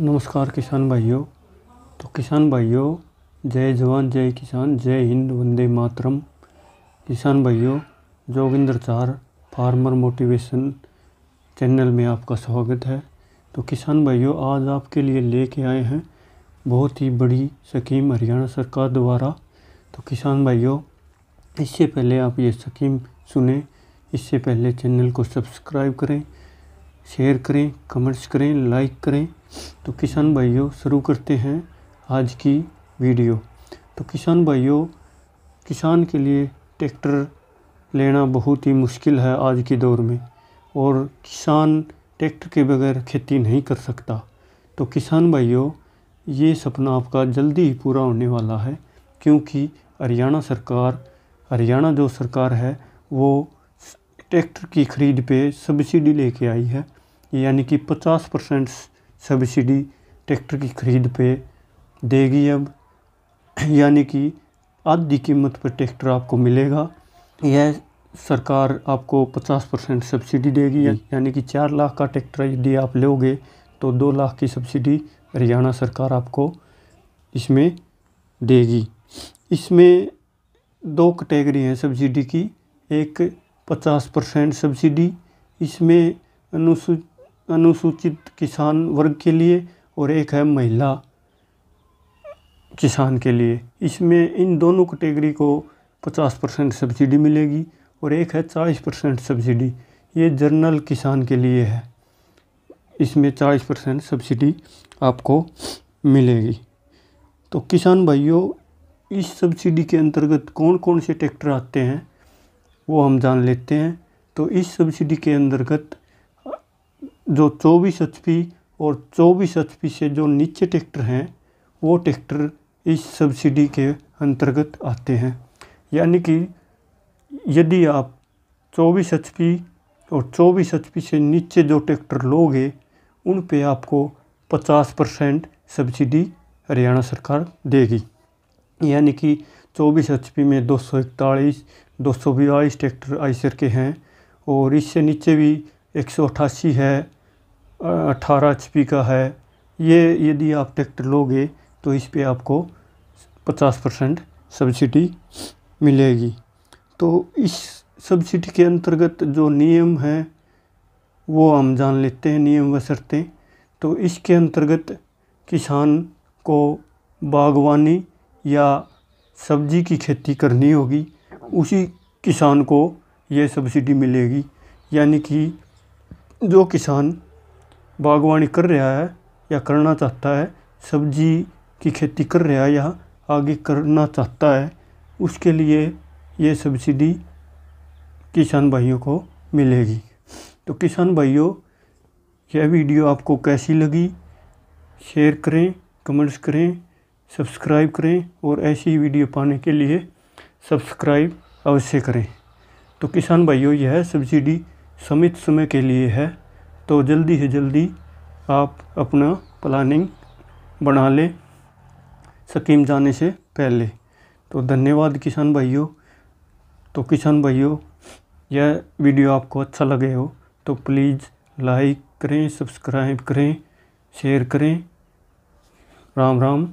नमस्कार किसान भाइयों तो किसान भाइयों जय जवान जय किसान जय हिंद वंदे मातरम किसान भाइयों जोगिंदर चार फार्मर मोटिवेशन चैनल में आपका स्वागत है तो किसान भाइयों आज आपके लिए लेके आए हैं बहुत ही बड़ी स्कीम हरियाणा सरकार द्वारा तो किसान भाइयों इससे पहले आप ये स्कीम सुने इससे पहले चैनल को सब्सक्राइब करें शेयर करें कमेंट्स करें लाइक करें तो किसान भाइयों शुरू करते हैं आज की वीडियो तो किसान भाइयों किसान के लिए ट्रैक्टर लेना बहुत ही मुश्किल है आज के दौर में और किसान ट्रैक्टर के बगैर खेती नहीं कर सकता तो किसान भाइयों ये सपना आपका जल्दी ही पूरा होने वाला है क्योंकि हरियाणा सरकार हरियाणा जो सरकार है वो ट्रैक्टर की खरीद पे सब्सिडी लेके आई है यानी कि 50 परसेंट सब्सिडी ट्रैक्टर की खरीद पे देगी अब यानी कि आधी कीमत पर ट्रैक्टर आपको मिलेगा यह सरकार आपको 50 परसेंट सब्सिडी देगी यानी कि चार लाख का ट्रैक्टर यदि आप लोगे तो दो लाख की सब्सिडी हरियाणा सरकार आपको इसमें देगी इसमें दो कैटेगरी हैं सब्सिडी की एक 50 परसेंट सब्सिडी इसमें अनुसूचित अनुसूचित किसान वर्ग के लिए और एक है महिला किसान के लिए इसमें इन दोनों कैटेगरी को 50 परसेंट सब्सिडी मिलेगी और एक है 40 परसेंट सब्सिडी ये जर्नल किसान के लिए है इसमें 40 परसेंट सब्सिडी आपको मिलेगी तो किसान भाइयों इस सब्सिडी के अंतर्गत कौन कौन से ट्रैक्टर आते हैं वो हम जान लेते हैं तो इस सब्सिडी के अंतर्गत जो चौबीस एच और चौबीस एच से जो नीचे ट्रैक्टर हैं वो ट्रैक्टर इस सब्सिडी के अंतर्गत आते हैं यानी कि यदि आप 24 एच और 24 एच से नीचे जो ट्रैक्टर लोगे उन पे आपको 50 परसेंट सब्सिडी हरियाणा सरकार देगी यानी कि 24 एच में दो सौ इकतालीस दो सौ बयालीस ट्रैक्टर सर के हैं और इससे नीचे भी एक सौ अठासी है अट्ठारह एच का है ये यदि आप ट्रैक्टर लोगे तो इस पर आपको पचास परसेंट सब्सिडी मिलेगी तो इस सब्सिडी के अंतर्गत जो नियम हैं वो हम जान लेते हैं नियम व शर्तें तो इसके अंतर्गत किसान को बागवानी या सब्जी की खेती करनी होगी उसी किसान को ये सब्सिडी मिलेगी यानी कि जो किसान बागवानी कर रहा है या करना चाहता है सब्जी की खेती कर रहा है या आगे करना चाहता है उसके लिए ये सब्सिडी किसान भाइयों को मिलेगी तो किसान भाइयों यह वीडियो आपको कैसी लगी शेयर करें कमेंट्स करें सब्सक्राइब करें और ऐसी वीडियो पाने के लिए सब्सक्राइब अवश्य करें तो किसान भाइयों यह सब्सिडी समित समय के लिए है तो जल्दी से जल्दी आप अपना प्लानिंग बना लें सकीम जाने से पहले तो धन्यवाद किसान भाइयों तो किसान भाइयों यह वीडियो आपको अच्छा लगे हो तो प्लीज़ लाइक करें सब्सक्राइब करें शेयर करें राम राम